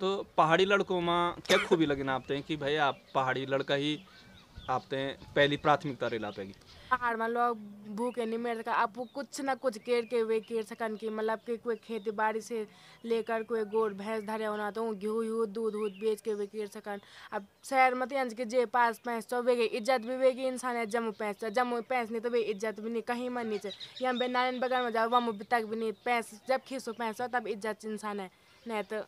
तो पहाड़ी लड़कों में क्या खूबी लगी ना आपते हैं कि भाई आप पहाड़ी लड़का ही आपते हैं पहली प्राथमिकता रेला पेगी पहाड़ में लोग भूखे नहीं मेरे का आप कुछ ना कुछ केर के वे केर सकन की मतलब कि कोई खेती बाड़ी से लेकर कोई गोड़ भैंस धरे होना तो घू यू दूध वूध बेच के वे केर सकन अब शहर मत तो अंज के जे पास पैंस तो वे इज्जत भी वेगी इंसान है जम्मू पैंस तो जम्मू पैंस नहीं तो वे इज्जत भी नहीं कहीं मन नहीं चाहिए यहाँ बे नारायण बगल में जाओ वहाँ तक भी नहीं पैंस जब खीसो पैंस तो तब इज्जत इंसान है नहीं तो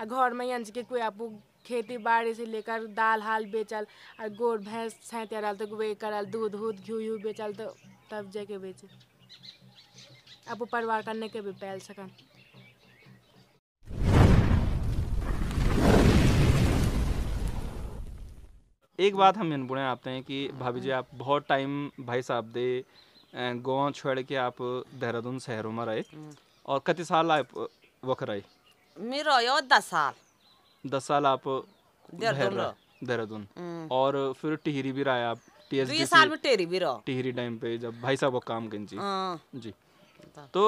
आ घर में यान के कोई आप खेती बाड़ी से लेकर दाल हाल बेचल आ गोड़ भैंस छाँति आल तो वे करल दूध उध घी उ बेचल तो तब जाके बेच आप परिवार का नहीं कभी पैल सकन एक बात हम इन बुढ़े आपते हैं कि भाभी जी आप बहुत टाइम भाई साहब दे गांव छोड़ के आप देहरादून शहरों में रहे हम्म। और कति साल आप वक रहे मेरो यो दस साल दस साल आप देहरादून हम्म। और फिर टिहरी भी रहा आप टीएसडी साल में टिहरी भी रहो टिहरी टाइम पे जब भाई साहब काम करें जी हाँ। जी तो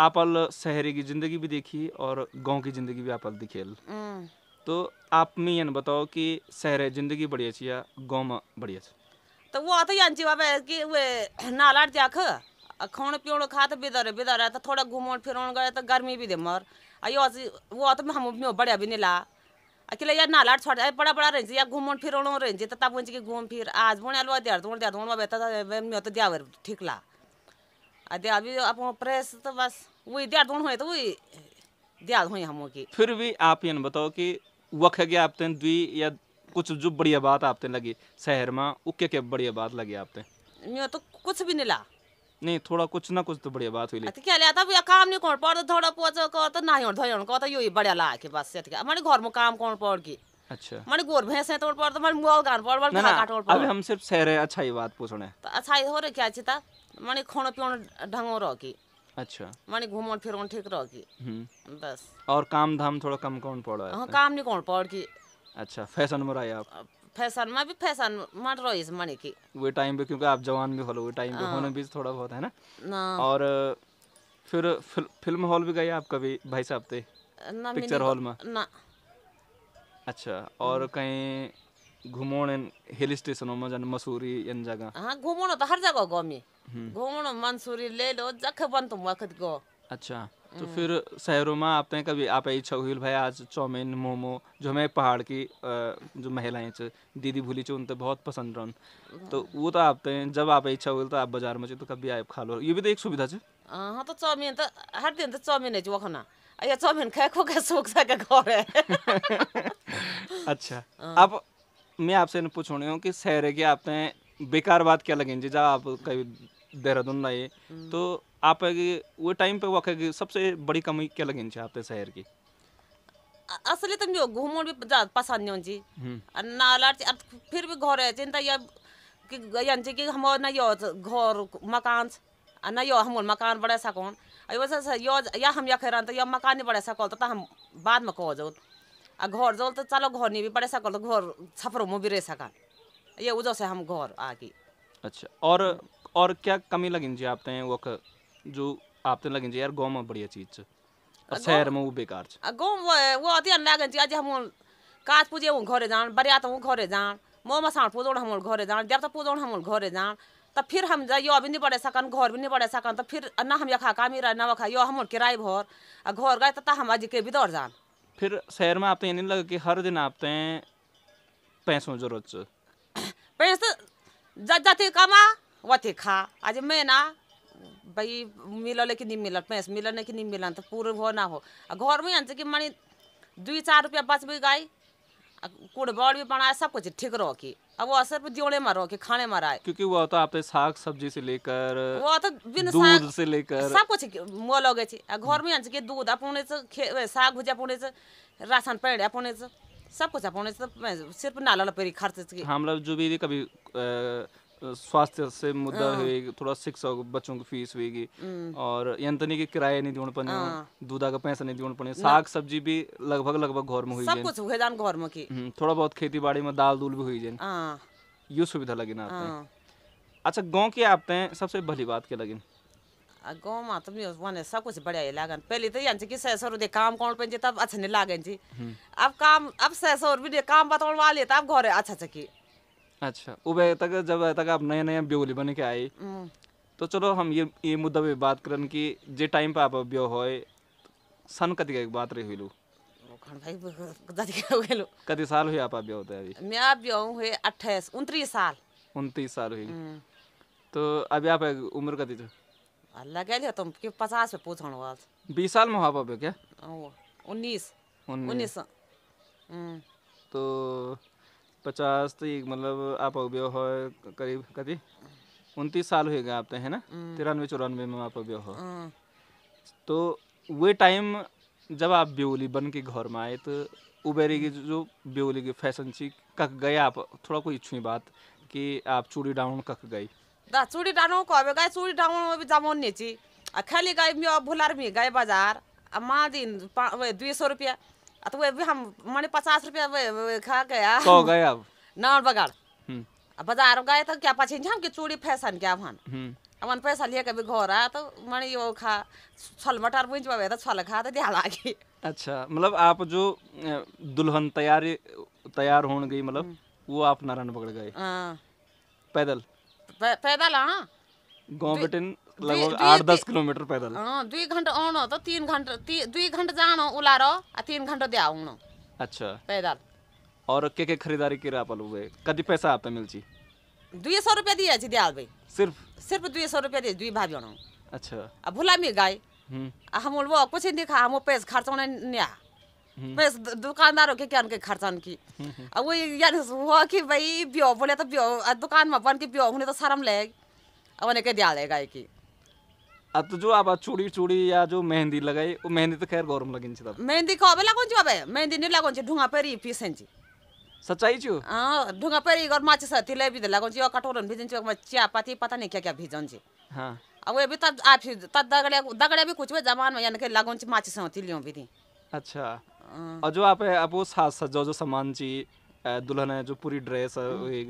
आप अल शहरी की जिंदगी भी देखी और गांव की जिंदगी भी आप अल दिखेल हम्म। तो आप में यान बताओ कि शहर जिंदगी बढ़िया अच्छी या गांव में बढ़िया अच्छी तो वो आते यान जीवा कि वे नालाट जाख खाण पीण खा तो बिदर बिदर तो थोड़ा घूमण फिर गए तो गर्मी भी दे मर अयो अजी वो तो हम में बड़े अभी नहीं ला अकेले यार नाला छोड़ जाए बड़ा बड़ा रहेंगे या घूमो फिर रहेंगे तो तब उनकी घूम फिर आज बोने लो दर्द बोण दर्द बोण बेता मैं तो दिया ठीक ला अदे अभी आप प्रेस तो बस वही दिया दोनों हुए तो वही दिया हुई हम की फिर भी आप ये बताओ कि वक्त गया आप द्वी या कुछ जो बढ़िया बात आपते लगी शहर में वो क्या क्या बढ़िया बात लगी आपते मैं तो कुछ भी नहीं ला नहीं थोड़ा कुछ ना कुछ तो बढ़िया बात हुई अथी तो क्या आता भैया काम नहीं कौन पड़ थोड़ा पोच को तो नहीं धोयण को तो, तो यही बढ़िया ला के बस अथी घर में काम कौन पड़ की अच्छा माने गोर भैंस है तोड़ पड़ तो माने गान पड़ काट पड़ अभी हम सिर्फ अच्छा ही बात तो अच्छा ही हो रे क्या माने ढंगो की अच्छा माने घूमन फिरन ठीक की हम्म। बस और काम धाम थोड़ा कम कौन पड़ हां काम नहीं कौन पड़ की अच्छा फैशन आप फैशन में भी फैशन में रही इस मणि की वो टाइम पे क्योंकि आप जवान भी हो टाइम पे हाँ। होने भी थोड़ा बहुत है ना, ना। और फिर फिल, फिल्म हॉल भी गए आप कभी भाई साहब थे पिक्चर हॉल में ना अच्छा और कहीं घूमोण हिल स्टेशनों में जन मसूरी इन जगह हाँ घूमोण तो हर जगह गो में हम्म। घूमोण मंसूरी ले लो जख बन तुम वक्त को अच्छा तो फिर शहरों में आपने कभी आप इच्छा हुई भाई आज चौमिन मोमो जो हमें पहाड़ की जो महिलाएं छ दीदी भूली छ उन तो बहुत पसंद रहन तो वो तो आपते हैं जब आप इच्छा हुई तो आप बाजार में तो कभी आप खा लो ये भी तो एक सुविधा छे हाँ तो चौमिन तो हर दिन तो चौमिन है जो खाना या चौमिन खाए खो के सूख सा का घर है अच्छा अब मैं आपसे पूछने हूँ कि शहर के आपने बेकार बात क्या लगे जब आप कभी देहरादून आए हम्म। तो आप वो टाइम पे वक्त सबसे बड़ी कमी क्या लगी आपके शहर की असली तुम तो जो घूमो भी ज्यादा पसंद नहीं जी हम्म। नाला फिर भी घर है चिंता या कि यांचे की हम ना यो घर मकान ना यो हम मकान बढ़ा सकोन वैसे यो या हम यख रहा यो मकान नहीं बढ़ा सको तो हम बाद में कह जाओ आ घर जो तो चलो घर नहीं भी बढ़ा सको तो घर छपरो में भी रह सका ये वजह से हम घर आ गए अच्छा और और क्या कमी लगी जी आपते हैं वो जो आप तो लगें यार गाँव में बढ़िया चीज़ है शहर में वो बेकार गाँव वो अति लगे आज हम काज पूजे वो घरे जान बरियात तो वो घरे जान मोह मसाण पूजो हम घरे जान जब तक तो पूजो हम घरे जान तो फिर हम यो भी नहीं बढ़े सकन घर भी नहीं बढ़े सकन तो फिर न हम यखा काम ही ना वखा यो हम किराए भर आ घर गए तो हम आज के भी दौड़ जान फिर शहर में आपते ये नहीं लगे कि हर दिन आपते पैसों जरूरत पैसे जाते कमा वते खा आज मैं ना भाई मिलले कि नहीं मिलल पैस मिलने कि नहीं मिलन तो पूरे हो ना हो घर में आने कि मानी दुई चार रुपया बचब गाय कूड़ बड़ भी बनाए सब कुछ ठीक रहो कि अब वो सिर्फ ज्योड़े में रहो की खाने में रहे क्योंकि वो तो आप साग सब्जी से लेकर वो तो बिन साग से लेकर सब कुछ मोल हो गए घर में आने कि दूध अपने से साग भुजा अपने से राशन पेड़ अपने से सब कुछ अपने से तो सिर्फ नाला पेरी खर्च हम लोग जो भी कभी स्वास्थ्य से मुद्दा हाँ। होगी थोड़ा शिक्षा बच्चों की फीस होगी हम्म। और यंतनी के किराया नहीं देना पड़े हाँ। दूधा का पैसा नहीं देना पड़े साग सब्जी भी लगभग लगभग घर में हुई घर में की हम्म, थोड़ा बहुत खेती बाड़ी में दाल दूल भी हुई जाए हाँ। यू सुविधा लगी ना अच्छा गाँव के आते हैं सबसे भली बात के लगी गाँव में तो न्यूज बने सब कुछ बढ़िया ही लागन पहले तो यहाँ कि सौ रुपये काम कौन पे तब अच्छा नहीं लागन जी हम्म। अब काम अब सौ रुपये काम बताने वाले तब घर अच्छा चकी अच्छा उबे तक जब तक आप नया नया ब्योली बन के आई हम्म। तो चलो हम ये ये मुद्दा पे बात करन की जे टाइम पे आप ब्यो होए सन कति के बात रही हुई लो भाई कति के हो गेलो कति साल हुई आप ब्यो होते अभी मैं आप ब्यो हुए 28 29 साल 29 साल हुई हम्म। तो अभी आप उम्र कति छ अल्लाह कह लिया तुम के 50 पे पूछण वाल 20 साल में हो आप ब्यो क्या 19 हम्म तो पचास ती तो मतलब आप उभ्यो हो करीब कति उनतीस साल हो गए आप है ना हम्म। तिरानवे चौरानवे में आप उभ्यो हो हाँ। तो वे टाइम जब आप ब्योली बन के घर में आए तो उबेरी की जो ब्योली की फैशन थी कक गए आप थोड़ा कोई इच्छुई बात कि आप चूड़ी डाउन कक गई दा चूड़ी डाउन को अबे गए चूड़ी डाउन में भी जमोन नहीं थी खाली गए मैं भुलार में गए बाजार अम्मा दिन दुई सौ रुपया तो वे भी हम माने पचास रुपया खा गया सौ तो गए अब नौ बगाड़ हम्म। अब बाजार गए तो क्या पछिन हम कि चूड़ी फैशन क्या भन हम्म। अमन पैसा लिए कभी घर आया तो माने यो खा छल मटर बुंच पावे तो छल खा तो ध्यान लागी अच्छा मतलब आप जो दुल्हन तैयारी तैयार होन गई मतलब हम्म। वो आप नारायण पकड़ गए हाँ। पैदल पैदल हाँ गांव बेटिन लगभग आठ दस किलोमीटर पैदल हाँ, दुई घंटा आउनु त तिन घन्टा दुई घन्टा जानु उलार तिन घन्टा दे आउनु अच्छा पैदल और के के खरीदारी की रापल हुए कति पैसा आपने मिलची दुई सौ रुपया दिया जी दयाल भाई सिर्फ सिर्फ दुई सौ रुपया दिए दुई भाभी आना अच्छा अब भुला में गए हम्म। हम वो कुछ नहीं खा हम पैसे खर्चा न्या बस हम्म। दुकानदारों के क्या उनके खर्चन की अब हम्म, वो यानी हुआ कि भाई ब्यो बोले तो ब्यो दुकान में बन के ब्यो होने तो शर्म लेगी अब उन्हें क्या दिया लेगा की अब तो जो आप चूड़ी चूड़ी या जो मेहंदी लगाई वो मेहंदी तो खैर गौरम लगिन छ तब मेहंदी खबे लागोन छ अबे मेहंदी नहीं लागोन छ ढुंगा पेरी पिसन छ सच्चाई छु हां ढुंगा पेरी गर माच छ तिले भी तो लागोन छ कटोरन भिजन छ चिया पाती पता नहीं क्या क्या भिजन छ हां अब अभी तब आप तब दगड़े दगड़े भी कुछ जमान में यानी के लागोन छ माछ छ तिलियो भी अच्छा हाँ। और जो आप अब वो साज सजो जो सामान छी दुल्हन है जो पूरी ड्रेस हाँ।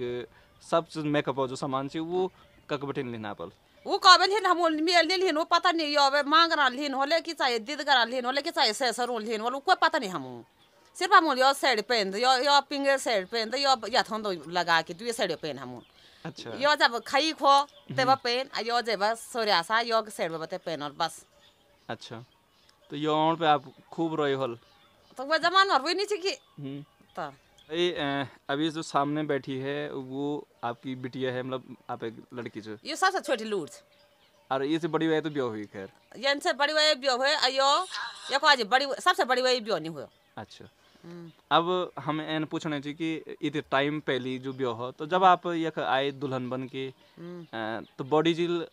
सब मेकअप जो सामान छी वो ककबटिन लेना पड़ वो काबे लिहिन हम मेल लिहिन वो पता नहीं यो वे मांग मांगना लिहिन होले कि चाहे दिद दिदगरा लिहिन होले कि चाहे ससुर लिहिन होले कोई पता नहीं हम सिर्फ हम यो सेड पहन यो यो पिंगे सेड पहन यो या थों दो लगा के दुए सेड पहन हम अच्छा यो जब खाई खो ते तब हम्म। पहन यो जब सोरियासा यो साइड बते पहन और बस अच्छा तो यो पे आप खूब रही होल तो वो जमान और वो नहीं चाहिए हम्म। तो भाई अभी जो सामने बैठी है वो आपकी बिटिया है मतलब आप एक लड़की जो ये सबसे छोटी लूट और ये से बड़ी वाई तो ब्याह हुई खैर ये इनसे बड़ी वाई ब्याह हुई आयो ये को आज बड़ी सबसे बड़ी वाई ब्याह नहीं हुआ अच्छा हम्म। अब हम एन पूछना चाहिए कि इतने टाइम पहली जो ब्याह हो तो जब आप यख आए दुल्हन बन के हम्म। तो बॉडी झील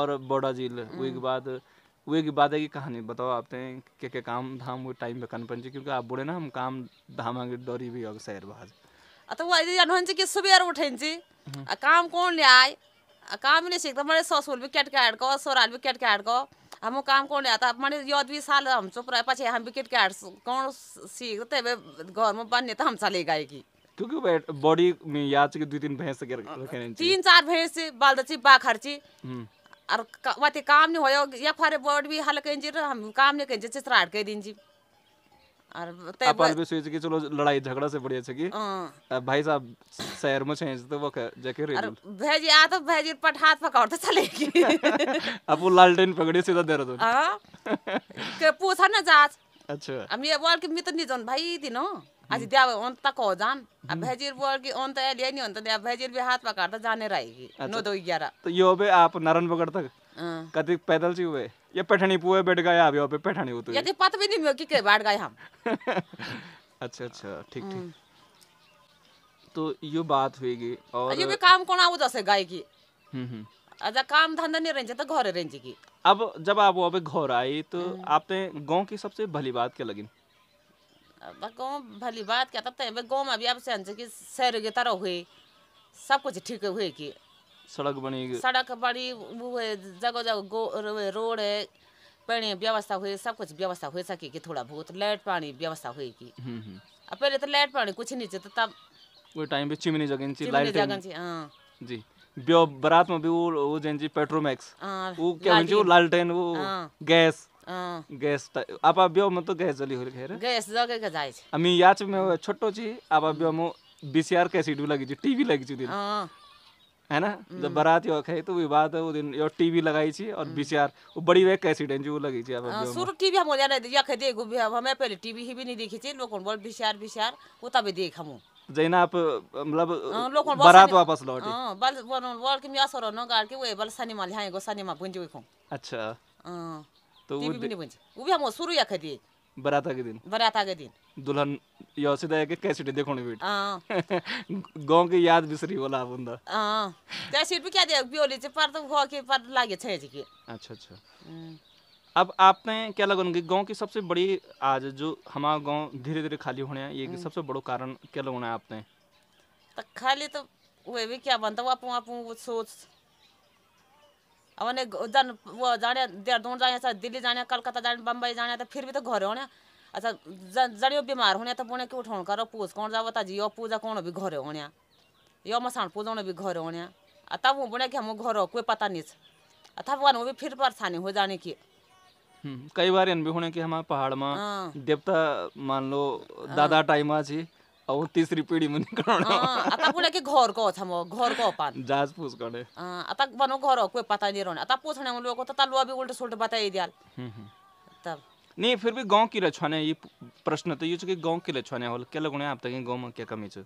और बॉडा झील उसके हम्म। बाद वे की बात है कि कहानी बताओ आपते तो, हैं के के काम धाम वो टाइम पे कन पंची क्योंकि आप बोले ना हम काम धाम आगे डोरी भी होगा शहर बाहर तो वो आज कि सुबह उठें जी हम्म। काम कौन ले आए काम ही नहीं सीखते हमारे सौ ससुर भी कैट कैट को सौ राल भी कैट कैट को हम काम कौन ले आता हमारे यद भी साल हम चुप रहे पचे हम भी कैट कैट कौन सीखते वे घर में बनने तो हम चले गाएगी क्योंकि बॉडी में याद कि दो तीन भैंस रखे तीन चार भैंस बाल बालदची बाखरची और वाते काम नहीं होयो या फारे बोर्ड भी हल कहीं जिर तो हम काम नहीं कहीं जिर राट के दिन जी और ते अपन भी सोच के चलो लड़ाई झगड़ा से बढ़िया छकी हाँ। भाई साहब शहर में छे तो वो जाके रे और भेजी आ तो भेजी पट हाथ पकड़ तो चलेगी अब वो लालटेन पकड़े सीधा देर तो हां के पूछा ना जात अच्छा हम ये बोल के मैं तो नहीं जान भाई दिनो आज हम्म। द्याव ओन तक हो जान अब हम्म। भेजिर बोल की ओन तो ए लेनी ओन तो अब भेजिर भी हाथ पकड़ तो जाने रहेगी अच्छा, नो दो ग्यारह तो यो पे आप नरन पकड़ तक हाँ। कति पैदल सी हुए ये पेठनी पुए बैठ गए आप यो पे पेठनी होती ये पत भी नहीं हो की के बैठ गए हम अच्छा अच्छा ठीक ठीक हम्म। तो यो बात हुईगी और ये भी काम कोना आउ जसे गाय की हम्म अच्छा काम धंधा नहीं रहेंगे तो घर रहेंगे की अब जब आप वो अभी घर आई तो आपने गांव की सबसे भली बात क्या लगी गाँव भली बात क्या तब तक तो गाँव में अभी अब से कि शहर के तरह हुए सब कुछ ठीक हुए कि सड़क बनी सड़क बड़ी वो है जगह जगह रोड है पानी व्यवस्था हुई सब कुछ व्यवस्था हो सके कि थोड़ा बहुत लाइट पानी व्यवस्था हुई कि हम्म, हम्म। पहले तो लाइट पानी कुछ नहीं चाहिए तब वो टाइम पे चिमनी जगन ची लाइट जगन ची हां जी बरात में भी वो वो जन जी पेट्रोमैक्स हाँ, वो क्या जी वो लालटेन वो हाँ। गैस गैस आप ब्याह में तो गैस जली हो रही है गैस जो के जाय छै हमी याच में छोटो छी आप ब्याह में बीसीआर कैसी सीडी लगी छी टीवी लगी छी दिन है ना जब बारात यो खे तो वो बात है वो दिन यो टीवी लगाई छी और बीसीआर वो बड़ी वे कैसी डेंजर वो लगी छी अब सुर टीवी हम जाने दिया खे देखो भी हमें पहले टीवी ही भी नहीं देखी थी लोग बोल बीसीआर बीसीआर वो तब देख हम जैना आप मतलब बारात वापस लौटे हां बल वो के मिया सरो न गार के वो बल सनी माल हाए गो सनी मा पुंजी को अच्छा हां तो वो भी नहीं बन वो भी हम शुरू या खरीद बराता के दिन बराता के दिन दुल्हन योसिद के कैसे कैसेट देखो ने बेट हां गांव की याद बिसरी बोला बंदा हां कैसेट भी क्या दे बियोले से पर तो हो के पर लागे छे जी के अच्छा अच्छा हम्म। अब आपने क्या लगन कि गांव की सबसे बड़ी आज जो हमारा गांव धीरे-धीरे खाली होने है ये हम्म। सबसे बड़ो कारण क्या लगना है आपने तो खाली तो वे भी क्या बनता वो आप आप सोच अने जन वो जाने देहरादून जाने असा दिल्ली जाने कलकत्ता जाने बम्बई जाने तो फिर भी तो घर होने अच्छा जड़ियो बीमार होने तो बोने कि उठोण करो पूज कौन जाओ बता जी यो पूजा कौन भी घर होने यो मसान पूजा भी घर होने तब वो बोने की हम घर कोई पता नहीं तब वो भी फिर परेशानी हो जाने की हम्म, कई बार इन भी होने कि हमारे पहाड़ में हाँ। देवता मान लो हाँ। दादा टाइम आ जी अब तीसरी पीढ़ी में कळणार अं, आता बोले की घर को छ म घर को अपन जाज फूस कडे अं, आता बनो घर को पता नहीं रहना आता पूछने में लोग को तो तलुआ भी उल्टे सुल्टा बताई दिया तब नहीं फिर भी गांव की रछवाने ये प्रश्न तो ये छ कि गांव की रछवाने होल क्या लगने आप तक गांव में क्या कमी छ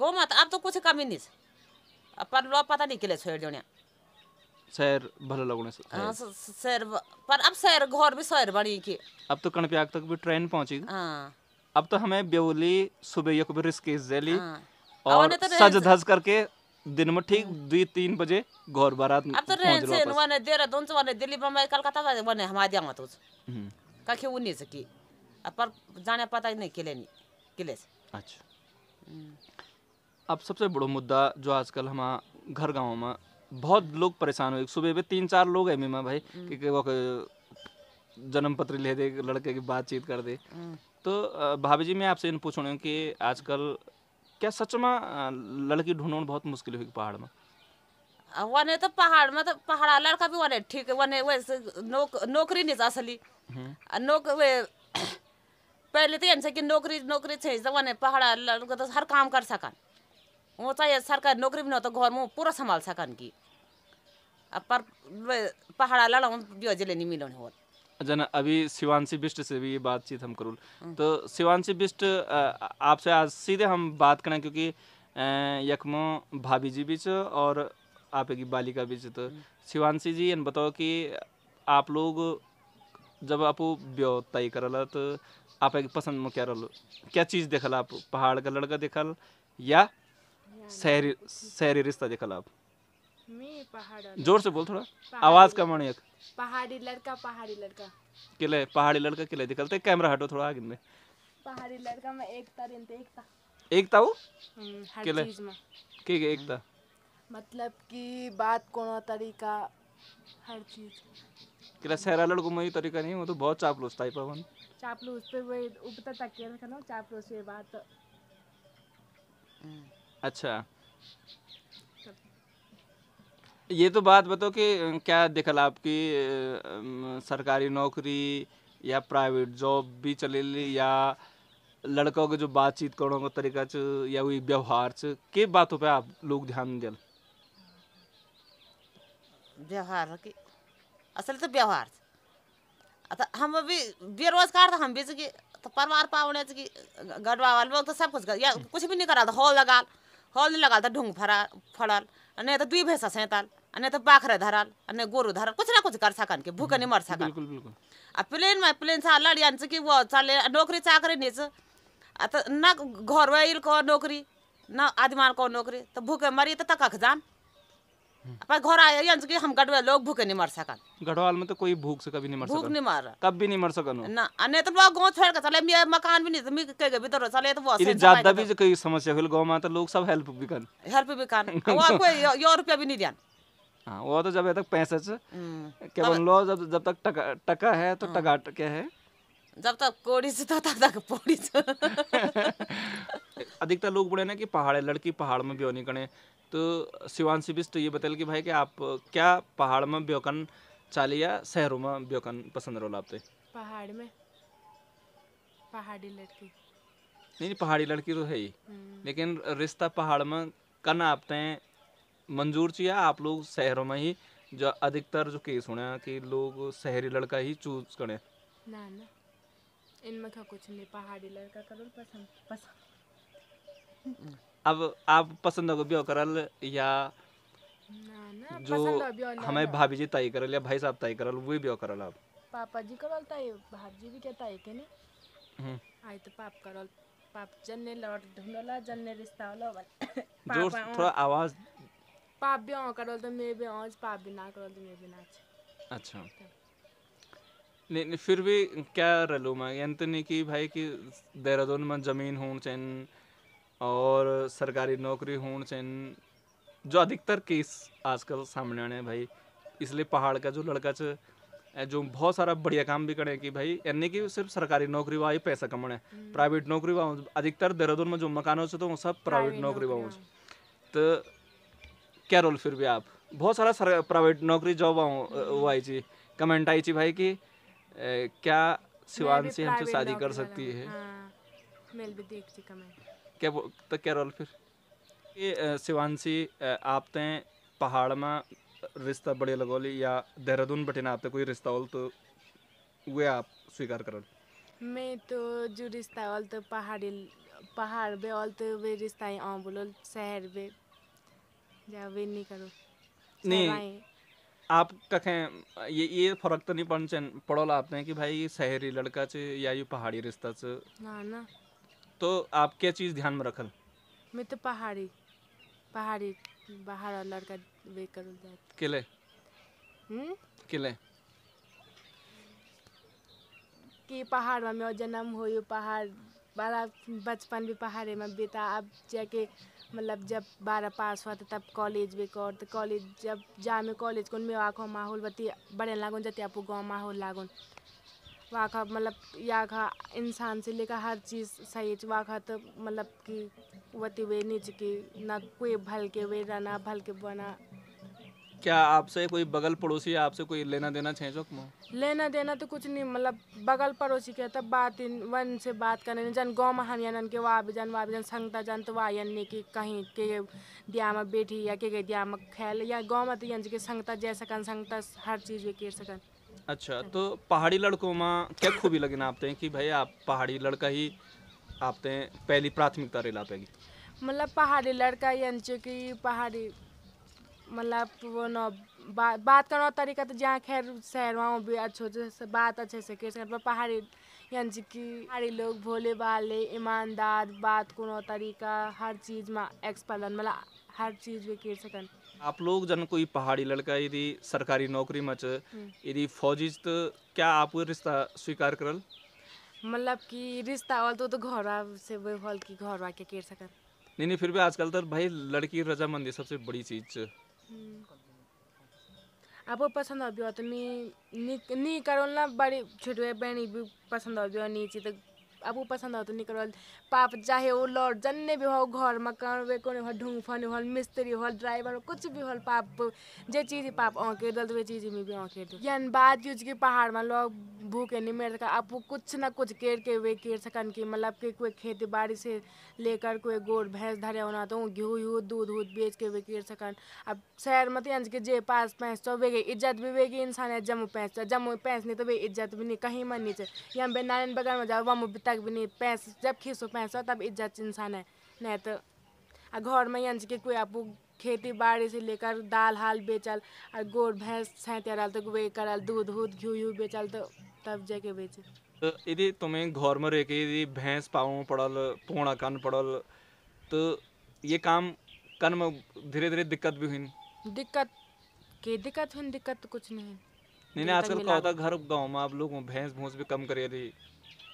गांव में आप तो कुछ कमी नहीं छ। पर लोग पता नहीं किले छोड़ देने शहर भले लगने से हाँ, शहर पर अब शहर घर भी शहर बनी की अब तो कणप्याग तक भी ट्रेन पहुंची हाँ अब तो हमें बेहुली सुबह यक रिस्क जेली हाँ। और सज धज करके दिन में ठीक हाँ। दो तीन बजे घर बारात अब तो रेन से वने देर दोन से वने दिल्ली बम्बई कलकत्ता से वने हम आदिया मत उस कखे उन्हीं से की पर जाने पता नहीं किले नहीं किले से अच्छा हम्म। अब सबसे बड़ो मुद्दा जो आजकल हम घर गाँव में बहुत लोग परेशान हुए सुबह भी तीन चार लोग है मीमा भाई हम्म। कि, कि वो जन्म पत्र ले दे लड़के की बातचीत कर दे हम्म। तो भाभी जी मैं आपसे इन पूछूँ कि आजकल क्या सच में लड़की ढूंढना बहुत मुश्किल हुई पहाड़ में वन तो पहाड़ में तो पहाड़ा लड़का भी वन ठीक वन वैसे नौक नौकरी नहीं जा सली हम्म। नौक वे पहले तो इनसे कि नौकरी नौकरी छे तो वन पहाड़ा लड़का तो हर काम कर सकन वो चाहे तो सरकार नौकरी भी न तो घर में पूरा संभाल सकन की पर पहाड़ा लड़ा जो नहीं मिलन होत जन अभी शिवानशी बिष्ट से भी ये बातचीत हम करूँ हम्म। तो शिवानशी बिष्ट आपसे आज सीधे हम बात करें क्योंकि यकमो भाभी जी बीच और आप की बालिका बीच तो हम्म। शिवानशी जी इन बताओ कि आप लोग जब आप ब्यो तय करल तो आप एक पसंद में क्या रहो क्या चीज़ देखल आप पहाड़ का लड़का देखल या शहरी शहरी रिश्ता देखल आप जोर से बोल थोड़ा आवाज कम आने पहाड़ी लड़का पहाड़ी लड़का किले पहाड़ी लड़का किले दिखलते कैमरा हटो थोड़ा आगे में पहाड़ी लड़का में एकता रिनते एकता एकता हो किले के के एकता मतलब कि बात कोनो तरीका हर चीज किला सहरा लड़को में ये तरीका नहीं वो तो बहुत चापलूस टाइप है वन चापलूस पे वो उपता तक के रखना चापलूस ये बात हम्म. अच्छा ये तो बात बताओ कि क्या दखल आपकी सरकारी नौकरी या प्राइवेट जॉब भी ली या लड़कों के जो बातचीत करो का तरीका च या वही व्यवहार च के बातों पे आप लोग ध्यान दिल व्यवहार की असल तो व्यवहार हम अभी बेरोजगार तो हम भी तो परिवार पावने की गढ़वा वाले तो सब कुछ या कुछ भी नहीं करा था तो हॉल लगा हॉल नहीं लगा तो ढूंग फरा फड़ल नहीं तो दुई भैंसा सैंतल અને તો પાખરા ધराल અને ગોરુ धरल कुछ ना कुछ कर सकन के भूखे नहीं मर सकन बिल्कुल बिल्कुल आ प्लेन में प्लेन सा लड़ियान से कि वो चले नौकरी चाकरी नहीं से आ तो ना घर येईल को नौकरी ना आदिमान को नौकरी तो भूखे मरी तो तक जान हम्म। अपन घर आए यांचं कि हम गढ़वाल लोग भूखे नहीं मर सकन गढ़वाल में तो कोई भूख से कभी नहीं मर सकन भूख नहीं मर कभी नहीं मर सकन ना अने तो लोग गांव छोड़ के चले मैं मकान भी नहीं तो मैं के के भीतर चले तो वो इतनी ज्यादा भी कोई समस्या हुई गांव में तो लोग सब हेल्प भी कर हेल्प भी कर वो कोई यो रुपया भी नहीं दिया हाँ वो तो जब है तक पैसे से के बोल लो जब जब तक टका टका है तो हाँ। टका टके है जब तक कोड़ी से तो तब तक पोड़ी से अधिकतर लोग बोले ना कि पहाड़ लड़की पहाड़ में ब्योनी करें तो शिवांशी बिस्ट तो ये बताल कि भाई कि आप क्या पहाड़ में ब्योकन चाली या शहरों में ब्योकन पसंद रोल आपते पहाड़ में पहाड़ी लड़की नहीं पहाड़ी लड़की तो है ही हम्म। लेकिन रिश्ता पहाड़ में कन आपते हैं मंजूर चाहिए आप लोग शहरों में ही जो अधिकतर जो केस होने हैं कि लोग शहरी लड़का ही चूज करें ना ना इनमें का कुछ नहीं पहाड़ी लड़का करो पसंद पसंद अब आप पसंद होगा ब्याह करल या ना ना जो हमें भाभी जी तय करल या भाई साहब तय करल वो ही ब्याह करल आप पापा जी करल तय भाभी जी भी क्या तय के नहीं हम्म। आई तो पाप करल पाप जन्ने लौट ढूंढला जन्ने रिश्ता वाला जो थोड़ा आवाज पाप भी हाँ करल तो मैं भी हाँ पाप भी ना करल तो मैं भी ना अच्छा नहीं नहीं फिर भी क्या रलू मैं यानी तो नहीं कि भाई कि देहरादून में ज़मीन होन चाहिए और सरकारी नौकरी होन चाहिए जो अधिकतर केस आजकल सामने आने भाई इसलिए पहाड़ का जो लड़का च जो बहुत सारा बढ़िया काम भी करे कि भाई यानी कि सिर्फ सरकारी नौकरी वाला पैसा कमाने हम्म। प्राइवेट नौकरी वाला अधिकतर देहरादून में जो मकानों से तो वो सब प्राइवेट नौकरी वाला तो क्या रोल फिर भी आप बहुत सारा प्राइवेट नौकरी जॉब वो आई थी कमेंट आई थी भाई कि क्या शिवानशी हमसे शादी कर सकती है हाँ, क्या तो क्या रोल फिर ये शिवानशी ते पहाड़ में रिश्ता बड़े लगोली या देहरादून बटे ना आप कोई रिश्ता होल तो वे आप स्वीकार करो मैं तो जो रिश्ता होल तो पहाड़ी पहाड़ बे होल तो वे रिश्ता आम बोलो शहर बे नहीं करो नहीं आप कखें ये ये फर्क तो नहीं पड़न पड़ोला आपने कि भाई शहरी लड़का च या ये पहाड़ी रिश्ता च ना ना तो आप क्या चीज़ ध्यान में रखल मैं तो पहाड़ी पहाड़ी बाहर लड़का वे करल जात किले हम्म किले कि पहाड़ में जन्म हो पहाड़ बड़ा बचपन भी पहाड़े में बीता अब जाके मतलब जब बारह पास हुआ तब कॉलेज भी कर कॉलेज तो जब जा में कॉलेज कौन में वाखो माहौल बती बड़े लागू जति आपको गाँव माहौल लागुन वाखा मतलब याखा इंसान से लेकर हर चीज़ सही वाखा तो मतलब कि वती तो वे नीच की ना कोई भल के वे रहना भल के बना क्या आपसे कोई बगल पड़ोसी आपसे कोई लेना देना छे चौक में लेना देना तो कुछ नहीं मतलब बगल पड़ोसी के तब तो बात इन वन से बात करने जन गाँव में हम यानन के वहाँ भी जन वहाँ भी जन संगता जन तो वहाँ यानी कि कहीं के दिया में बेटी या के दिया में खेल या गाँव में तो यान जी के संगता जै सकन संगता हर चीज़ वे कर सकन अच्छा तो पहाड़ी लड़कों में क्या खूबी लगी आपते हैं कि भाई आप पहाड़ी लड़का ही आपते हैं पहली प्राथमिकता रेला पेगी मतलब पहाड़ी लड़का यानी कि पहाड़ी मतलब ना बा, बात करने का तरीका तो जहाँ खैर शहर वहाँ भी अच्छे से बात अच्छे से कर सकते पहाड़ी यानी कि पहाड़ी लोग भोले भाले ईमानदार बात को तरीका हर चीज़ में एक्सपर्ट मतलब हर चीज़ भी कर सकन आप लोग जन कोई पहाड़ी लड़का यदि सरकारी नौकरी में हम्म। यदि फौजी तो क्या आप रिश्ता स्वीकार करल मतलब कि रिश्ता वाल तो, तो घर से वो हॉल की घर के कर सकन नहीं नहीं फिर भी आजकल तो भाई लड़की रजामंदी सबसे बड़ी चीज़ Mm-hmm. आपको पसंद आव्यो तो मैं नी नी करोल ना बड़ी छोटी बहनी भी पसंद आव्यो नी ची तो वो पसंद हो तो निकल पाप चाहे वो लौट जन्ने भी हो घर मकान वे कोने हो ढूंग फन हो मिस्त्री हो ड्राइवर हो कुछ भी हो पाप जे चीज पाप आके दल तो वे चीज में भी आके दो यान बात यूज के पहाड़ में लोग भूखे नहीं मेरे का आपू कुछ ना कुछ केर के वे केर सकन की मतलब के कोई खेती बाड़ी से लेकर कोई गोर भैंस धरे होना तो घी घी दूध वूध बेच के वे केर सकन अब शहर में तो के जे पास पैंस तो वे इज्जत भी वे इंसान है जम्मू पैंस जम्मू पैंस नहीं तो वे इज्जत भी नहीं कहीं मन नहीं चाहिए यहाँ बे नारायण बगल में जाओ वहाँ तक भी नहीं पैस जब खीसो पैसो तब इज्जत इंसान है नहीं तो घर में यंज के कोई आप खेती बाड़ी से लेकर दाल हाल बेचल और गोर भैंस सैंते रहा तो वे करल दूध वूध घी घी बेचल तो तब जाके बेचे तो यदि तुम्हें घर में रह के यदि भैंस पाओ पड़ल पोड़ा कन पड़ल तो ये काम कन में धीरे धीरे दिक्कत भी हुई दिक्कत के दिक्कत हुई दिक्कत तो कुछ नहीं नहीं आजकल क्या घर गाँव में आप लोग भैंस भूस भी कम करिए रही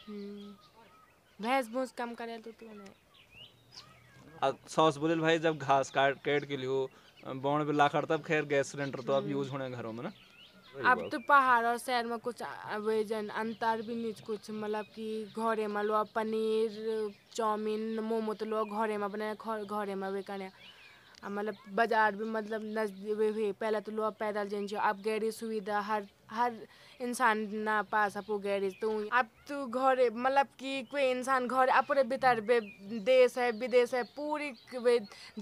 हम्म। भैंस भूस कम करे तो तू नहीं सॉस बोले भाई जब घास काट काट के लियो बोन पे लाखड़ तब खैर गैस सिलेंडर तो अब हम्म। यूज होने घरों में ना अब तो पहाड़ और शहर में कुछ आवेदन अंतर भी नहीं कुछ मतलब कि घरे में लो पनीर चाउमीन मोमो तो लो घरे में बने घरे में वे करने मतलब बाजार भी मतलब नजदीक हुए पहले तो लोग पैदल जन अब गहरी सुविधा हर हर इंसान ना पास आपको गैरेज तो अब तो घर मतलब कि कोई इंसान घर अपने भीतर देश है विदेश है पूरी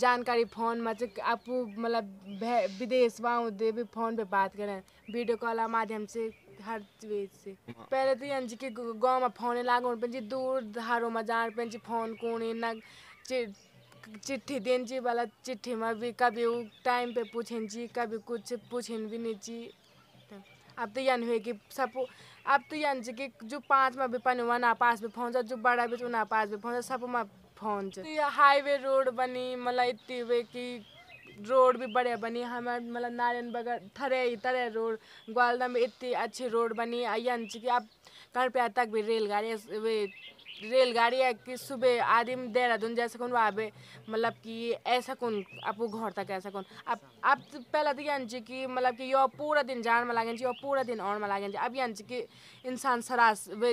जानकारी फोन में आप मतलब विदेश वहाँ भी फोन पे बात करें वीडियो कॉल माध्यम से हर चीज से हाँ। पहले तो यहाँ कि गाँव में फोन लागू पे दूर धारों में जान पे फोन कोने न चिट्ठी दें वाला चिट्ठी में भी कभी टाइम पे पूछें कभी कुछ पूछें भी नहीं अब तो यान हुए कि सब अब तो जी कि जो पाँच में भी पन वना पास भी पहुँच जो बड़ा भी उना पास भी पहुँच सब में पहुँच तो हाईवे रोड बनी मतलब इतनी हुए कि रोड भी बढ़िया बनी हमारे मतलब नारायण बगर थरे तरह रोड ग्वालदा में इतनी अच्छी रोड बनी जी कि अब घर तक भी रेलगाड़ी वे रेलगाड़ी कि सुबह आदिम देहरादून जा सकूँ वहाँ मतलब कि ऐसा कौन आप घर तक ऐसा कौन अब अब तो पहला तो यहाँ कि मतलब कि यो पूरा दिन जान में लागन यो पूरा दिन और में लागन अब यहाँ कि इंसान सरास वे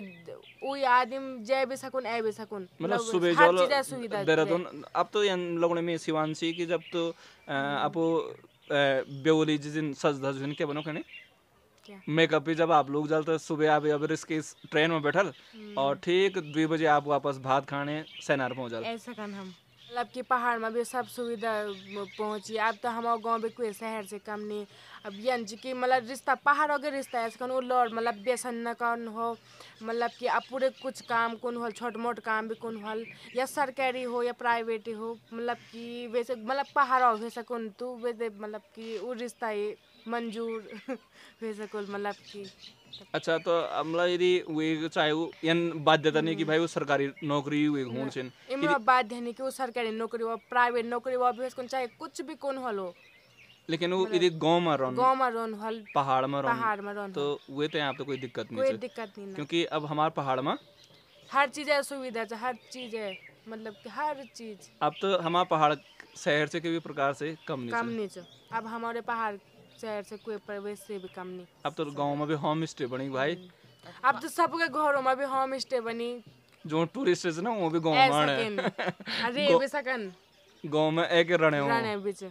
उई आदिम जा भी सकूँ ए भी सकूँ मतलब, मतलब सुबह देहरादून अब तो लगने में शिवानसी कि जब तो हम्म। आप बेउली जिस दिन सज धज के बनो कहने मेकअप भी जब आप लोग जलते सुबह आप इसके इस ट्रेन में बैठल हम्म। और ठीक दो बजे आप वापस भात खाने सेनार पहुँच जाते मतलब कि पहाड़ में भी सब सुविधा पहुँची अब तो हमारे गांव भी कोई शहर से कम नहीं अब यंज कि मतलब रिश्ता पहाड़ों के रिश्ता है कौन लड़ मतलब बेसन न कौन हो मतलब कि अब पूरे कुछ काम कौन हो छोट मोट काम भी कौन हो या सरकारी हो या प्राइवेट हो मतलब कि वैसे मतलब पहाड़ों वैसे कौन तू वैसे मतलब कि वो रिश्ता ही मंजूर कुल मतलब कि अच्छा तो हमला यदि वे चाहे वो यन बाध्यता नहीं कि भाई वो सरकारी नौकरी वे होन छिन इमरो बाध्य नहीं कि वो सरकारी नौकरी वो प्राइवेट नौकरी हो भेस कोन चाहे कुछ भी कौन हलो लेकिन वो मतलब यदि गांव में रहन गांव में रहन हल पहाड़ में रहन पहाड़ में रहन तो वे तो यहाँ पे कोई दिक्कत नहीं कोई दिक्कत नहीं क्योंकि अब हमारे पहाड़ में हर चीज है सुविधा हर चीज है मतलब कि हर चीज अब तो हमारे पहाड़ शहर से किसी प्रकार से कम नहीं कम नहीं अब हमारे पहाड़ शहर से कोई प्रवेश से भी कम नहीं अब तो गाँव में भी होम स्टे बनी भाई हम्म। अब तो सबके घरों में भी होम स्टे बनी जो टूरिस्ट है ना वो भी गाँव में अरे गाँव में एक रणे रणे बीच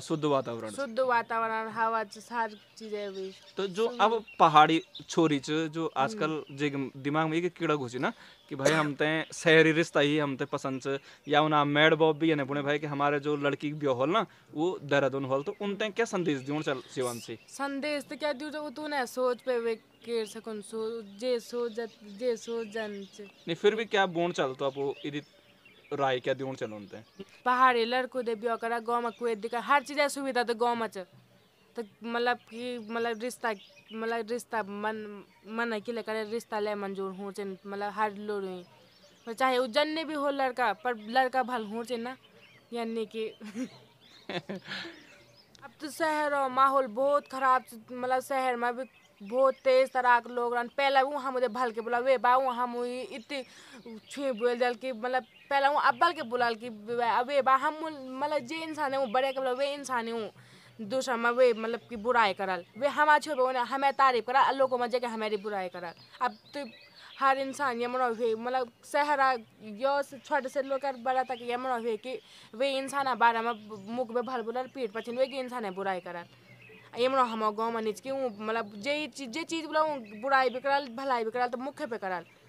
शुद्ध वातावरण शुद्ध वातावरण हवा सारी चीजें भी तो जो अब पहाड़ी छोरी च जो आजकल जे दिमाग में एक कीड़ा घुसी ना कि भाई हम ते शहरी रिश्ता ही हम ते पसंद च या उन मैड बॉब भी है पुणे भाई कि हमारे जो लड़की की हो ना वो देहरादून हॉल तो उनते क्या संदेश दियो चल शिवान से संदेश तो क्या दियो तू तूने सोच पे वे केर सकुन सो जे सो जे सो जन नहीं फिर भी क्या बोन चल तो आप इदित राय क्या दिन चलोन ते पहाड़ी लड़को दे ब्याह करा गांव में कोई दिक्कत हर चीज सुविधा तो गांव में तो मतलब कि मतलब रिश्ता मतलब रिश्ता मन मन है कि लेकर रिश्ता ले मंजूर हो चेन मतलब हर लोग तो चाहे वो जन्ने भी हो लड़का पर लड़का भल हो चेन ना यानी कि अब तो शहर माहौल बहुत खराब मतलब शहर में भी बहुत तेज तराक लोग रन पहले वो हम उधर भल के बोला वे बा वो हम इतनी छुए बोल दल कि मतलब पहले वो अब्बल के बोला कि वे बा हम मतलब जे इंसान है वो बड़े के बोला वे इंसान है वो दूसरा में वे मतलब कि बुराई करल वे हमारा छुए उन्हें हमें तारीफ करा अल्लो को मजे के हमारी बुराई करल अब तो हर इंसान ये मनो हुए मतलब सहरा यो छोटे से कर बड़ा तक ये मनो हुए कि वे इंसान बारे में मुख में भल बुलर पीठ पछन वे कि इंसान है बुराई करल एम हम गाँव में निचके मतलब जे चीज जे चीज बोला बुराई भी कर भलाई भी कराल तो मुख्य पे कराल